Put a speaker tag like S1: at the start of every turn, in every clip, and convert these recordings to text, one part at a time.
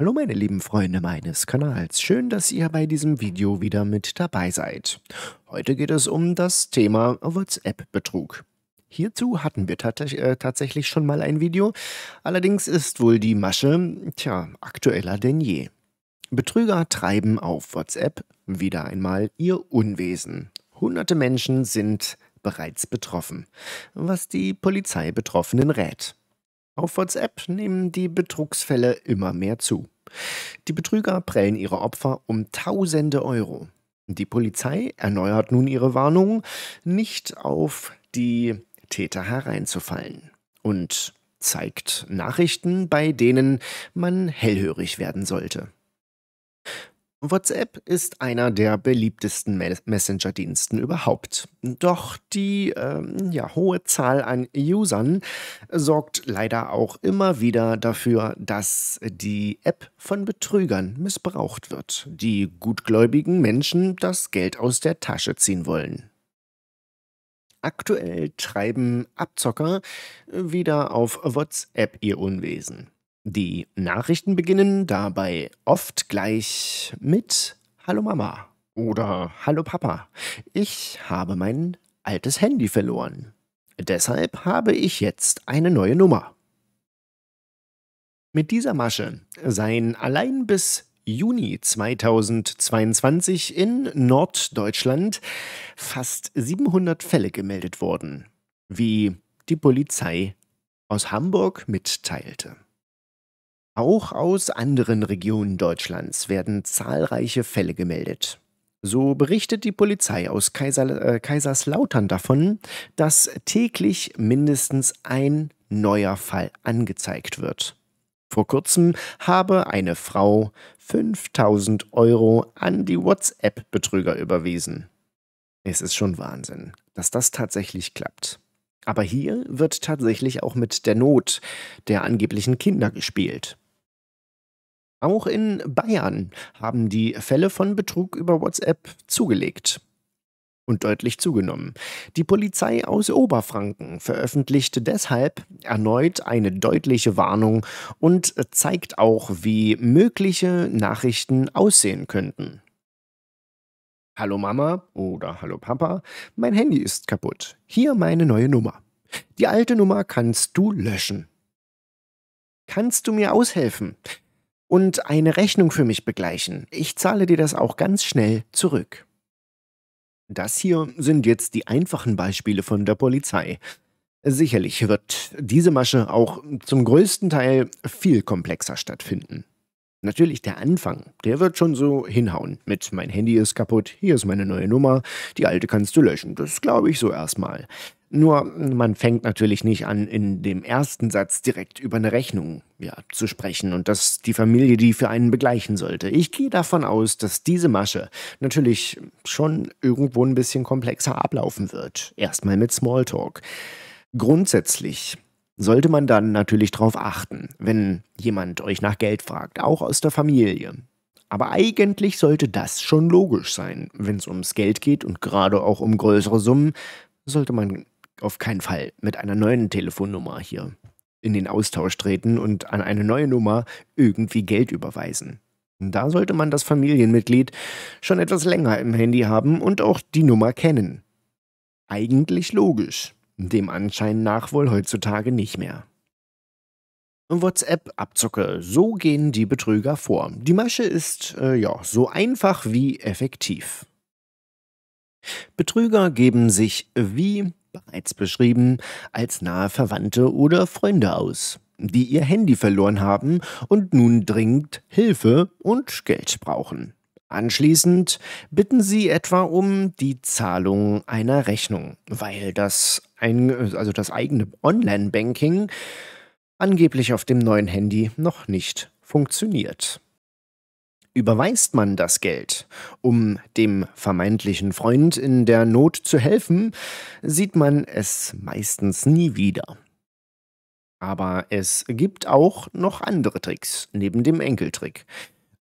S1: Hallo meine lieben Freunde meines Kanals, schön, dass ihr bei diesem Video wieder mit dabei seid. Heute geht es um das Thema WhatsApp-Betrug. Hierzu hatten wir äh, tatsächlich schon mal ein Video, allerdings ist wohl die Masche, tja, aktueller denn je. Betrüger treiben auf WhatsApp wieder einmal ihr Unwesen. Hunderte Menschen sind bereits betroffen, was die Polizei Betroffenen rät. Auf WhatsApp nehmen die Betrugsfälle immer mehr zu. Die Betrüger prellen ihre Opfer um tausende Euro. Die Polizei erneuert nun ihre Warnung, nicht auf die Täter hereinzufallen und zeigt Nachrichten, bei denen man hellhörig werden sollte. WhatsApp ist einer der beliebtesten Messenger-Diensten überhaupt. Doch die ähm, ja, hohe Zahl an Usern sorgt leider auch immer wieder dafür, dass die App von Betrügern missbraucht wird, die gutgläubigen Menschen das Geld aus der Tasche ziehen wollen. Aktuell treiben Abzocker wieder auf WhatsApp ihr Unwesen. Die Nachrichten beginnen dabei oft gleich mit Hallo Mama oder Hallo Papa. Ich habe mein altes Handy verloren. Deshalb habe ich jetzt eine neue Nummer. Mit dieser Masche seien allein bis Juni 2022 in Norddeutschland fast 700 Fälle gemeldet worden, wie die Polizei aus Hamburg mitteilte. Auch aus anderen Regionen Deutschlands werden zahlreiche Fälle gemeldet. So berichtet die Polizei aus Kaiser, äh, Kaiserslautern davon, dass täglich mindestens ein neuer Fall angezeigt wird. Vor kurzem habe eine Frau 5000 Euro an die WhatsApp-Betrüger überwiesen. Es ist schon Wahnsinn, dass das tatsächlich klappt. Aber hier wird tatsächlich auch mit der Not der angeblichen Kinder gespielt. Auch in Bayern haben die Fälle von Betrug über WhatsApp zugelegt und deutlich zugenommen. Die Polizei aus Oberfranken veröffentlichte deshalb erneut eine deutliche Warnung und zeigt auch, wie mögliche Nachrichten aussehen könnten. Hallo Mama oder Hallo Papa, mein Handy ist kaputt. Hier meine neue Nummer. Die alte Nummer kannst du löschen. Kannst du mir aushelfen? und eine Rechnung für mich begleichen. Ich zahle dir das auch ganz schnell zurück. Das hier sind jetzt die einfachen Beispiele von der Polizei. Sicherlich wird diese Masche auch zum größten Teil viel komplexer stattfinden. Natürlich der Anfang, der wird schon so hinhauen. Mit mein Handy ist kaputt, hier ist meine neue Nummer, die alte kannst du löschen. Das glaube ich so erstmal. Nur man fängt natürlich nicht an, in dem ersten Satz direkt über eine Rechnung ja, zu sprechen und dass die Familie die für einen begleichen sollte. Ich gehe davon aus, dass diese Masche natürlich schon irgendwo ein bisschen komplexer ablaufen wird. Erstmal mit Smalltalk. Grundsätzlich sollte man dann natürlich darauf achten, wenn jemand euch nach Geld fragt, auch aus der Familie. Aber eigentlich sollte das schon logisch sein, wenn es ums Geld geht und gerade auch um größere Summen, sollte man auf keinen Fall mit einer neuen Telefonnummer hier in den Austausch treten und an eine neue Nummer irgendwie Geld überweisen. Da sollte man das Familienmitglied schon etwas länger im Handy haben und auch die Nummer kennen. Eigentlich logisch, dem Anschein nach wohl heutzutage nicht mehr. WhatsApp-Abzocke, so gehen die Betrüger vor. Die Masche ist, äh, ja, so einfach wie effektiv. Betrüger geben sich wie bereits beschrieben, als nahe Verwandte oder Freunde aus, die ihr Handy verloren haben und nun dringend Hilfe und Geld brauchen. Anschließend bitten sie etwa um die Zahlung einer Rechnung, weil das, ein, also das eigene Online-Banking angeblich auf dem neuen Handy noch nicht funktioniert überweist man das Geld. Um dem vermeintlichen Freund in der Not zu helfen, sieht man es meistens nie wieder. Aber es gibt auch noch andere Tricks neben dem Enkeltrick.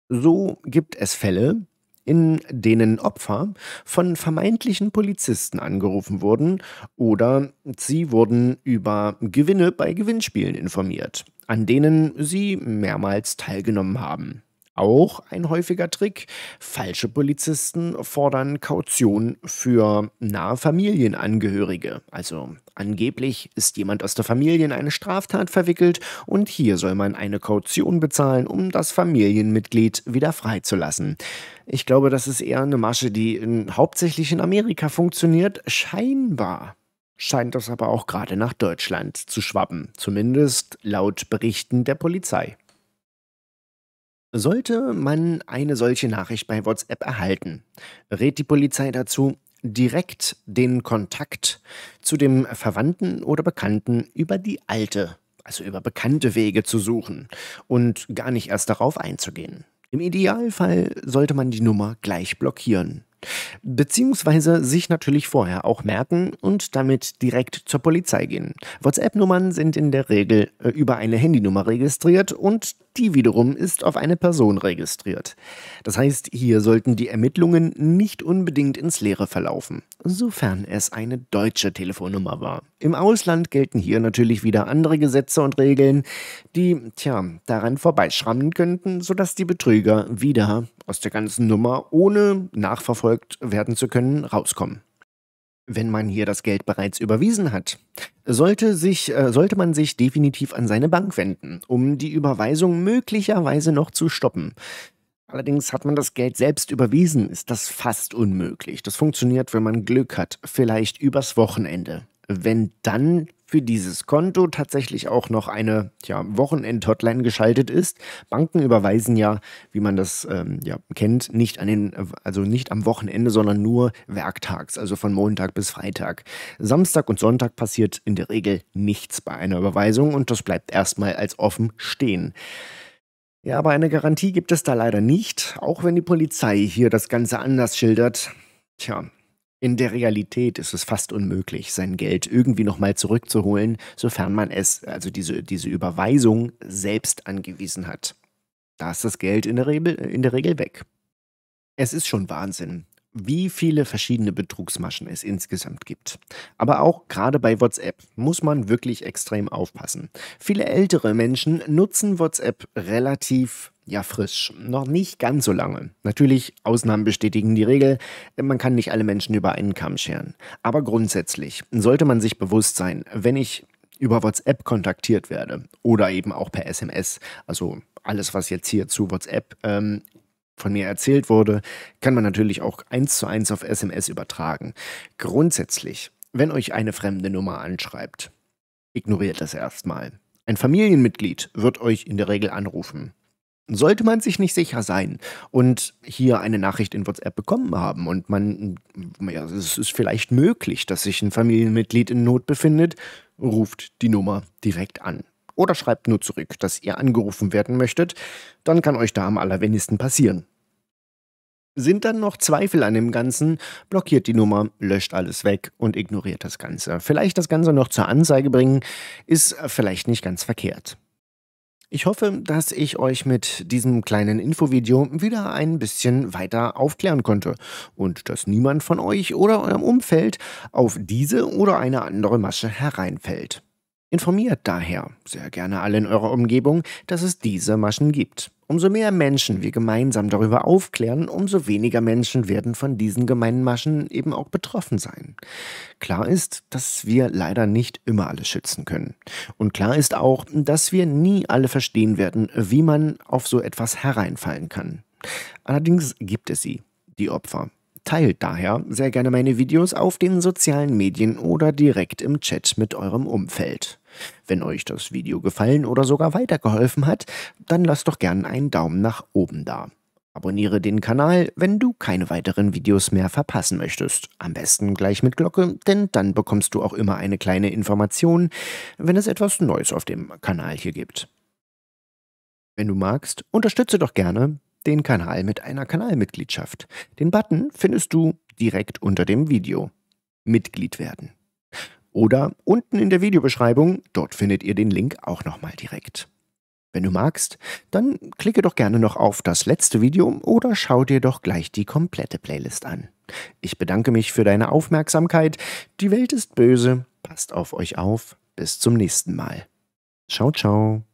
S1: So gibt es Fälle, in denen Opfer von vermeintlichen Polizisten angerufen wurden oder sie wurden über Gewinne bei Gewinnspielen informiert, an denen sie mehrmals teilgenommen haben. Auch ein häufiger Trick. Falsche Polizisten fordern Kaution für nahe Familienangehörige. Also angeblich ist jemand aus der Familie in eine Straftat verwickelt und hier soll man eine Kaution bezahlen, um das Familienmitglied wieder freizulassen. Ich glaube, das ist eher eine Masche, die in, hauptsächlich in Amerika funktioniert. Scheinbar scheint das aber auch gerade nach Deutschland zu schwappen. Zumindest laut Berichten der Polizei. Sollte man eine solche Nachricht bei WhatsApp erhalten, rät die Polizei dazu, direkt den Kontakt zu dem Verwandten oder Bekannten über die alte, also über bekannte Wege zu suchen und gar nicht erst darauf einzugehen. Im Idealfall sollte man die Nummer gleich blockieren. Beziehungsweise sich natürlich vorher auch merken und damit direkt zur Polizei gehen. WhatsApp-Nummern sind in der Regel äh, über eine Handynummer registriert und die wiederum ist auf eine Person registriert. Das heißt, hier sollten die Ermittlungen nicht unbedingt ins Leere verlaufen sofern es eine deutsche Telefonnummer war. Im Ausland gelten hier natürlich wieder andere Gesetze und Regeln, die, tja, daran vorbeischrammen könnten, sodass die Betrüger wieder aus der ganzen Nummer, ohne nachverfolgt werden zu können, rauskommen wenn man hier das Geld bereits überwiesen hat, sollte, sich, äh, sollte man sich definitiv an seine Bank wenden, um die Überweisung möglicherweise noch zu stoppen. Allerdings hat man das Geld selbst überwiesen, ist das fast unmöglich. Das funktioniert, wenn man Glück hat, vielleicht übers Wochenende. Wenn dann für dieses Konto tatsächlich auch noch eine ja, Wochenend-Hotline geschaltet ist. Banken überweisen ja, wie man das ähm, ja, kennt, nicht an den, also nicht am Wochenende, sondern nur werktags, also von Montag bis Freitag. Samstag und Sonntag passiert in der Regel nichts bei einer Überweisung und das bleibt erstmal als offen stehen. Ja, aber eine Garantie gibt es da leider nicht, auch wenn die Polizei hier das Ganze anders schildert. Tja, in der Realität ist es fast unmöglich, sein Geld irgendwie nochmal zurückzuholen, sofern man es, also diese, diese Überweisung, selbst angewiesen hat. Da ist das Geld in der, Regel, in der Regel weg. Es ist schon Wahnsinn wie viele verschiedene Betrugsmaschen es insgesamt gibt. Aber auch gerade bei WhatsApp muss man wirklich extrem aufpassen. Viele ältere Menschen nutzen WhatsApp relativ ja frisch, noch nicht ganz so lange. Natürlich, Ausnahmen bestätigen die Regel, man kann nicht alle Menschen über einen Kamm scheren. Aber grundsätzlich sollte man sich bewusst sein, wenn ich über WhatsApp kontaktiert werde oder eben auch per SMS, also alles, was jetzt hier zu WhatsApp ähm, von mir erzählt wurde, kann man natürlich auch eins zu eins auf SMS übertragen. Grundsätzlich, wenn euch eine fremde Nummer anschreibt, ignoriert das erstmal. Ein Familienmitglied wird euch in der Regel anrufen. Sollte man sich nicht sicher sein und hier eine Nachricht in WhatsApp bekommen haben und man, ja, es ist vielleicht möglich, dass sich ein Familienmitglied in Not befindet, ruft die Nummer direkt an oder schreibt nur zurück, dass ihr angerufen werden möchtet, dann kann euch da am allerwenigsten passieren. Sind dann noch Zweifel an dem Ganzen, blockiert die Nummer, löscht alles weg und ignoriert das Ganze. Vielleicht das Ganze noch zur Anzeige bringen, ist vielleicht nicht ganz verkehrt. Ich hoffe, dass ich euch mit diesem kleinen Infovideo wieder ein bisschen weiter aufklären konnte und dass niemand von euch oder eurem Umfeld auf diese oder eine andere Masche hereinfällt. Informiert daher sehr gerne alle in eurer Umgebung, dass es diese Maschen gibt. Umso mehr Menschen wir gemeinsam darüber aufklären, umso weniger Menschen werden von diesen gemeinen Maschen eben auch betroffen sein. Klar ist, dass wir leider nicht immer alle schützen können. Und klar ist auch, dass wir nie alle verstehen werden, wie man auf so etwas hereinfallen kann. Allerdings gibt es sie, die Opfer, Teilt daher sehr gerne meine Videos auf den sozialen Medien oder direkt im Chat mit eurem Umfeld. Wenn euch das Video gefallen oder sogar weitergeholfen hat, dann lasst doch gerne einen Daumen nach oben da. Abonniere den Kanal, wenn du keine weiteren Videos mehr verpassen möchtest. Am besten gleich mit Glocke, denn dann bekommst du auch immer eine kleine Information, wenn es etwas Neues auf dem Kanal hier gibt. Wenn du magst, unterstütze doch gerne den Kanal mit einer Kanalmitgliedschaft. Den Button findest du direkt unter dem Video. Mitglied werden. Oder unten in der Videobeschreibung, dort findet ihr den Link auch nochmal direkt. Wenn du magst, dann klicke doch gerne noch auf das letzte Video oder schau dir doch gleich die komplette Playlist an. Ich bedanke mich für deine Aufmerksamkeit. Die Welt ist böse. Passt auf euch auf. Bis zum nächsten Mal. Ciao, ciao.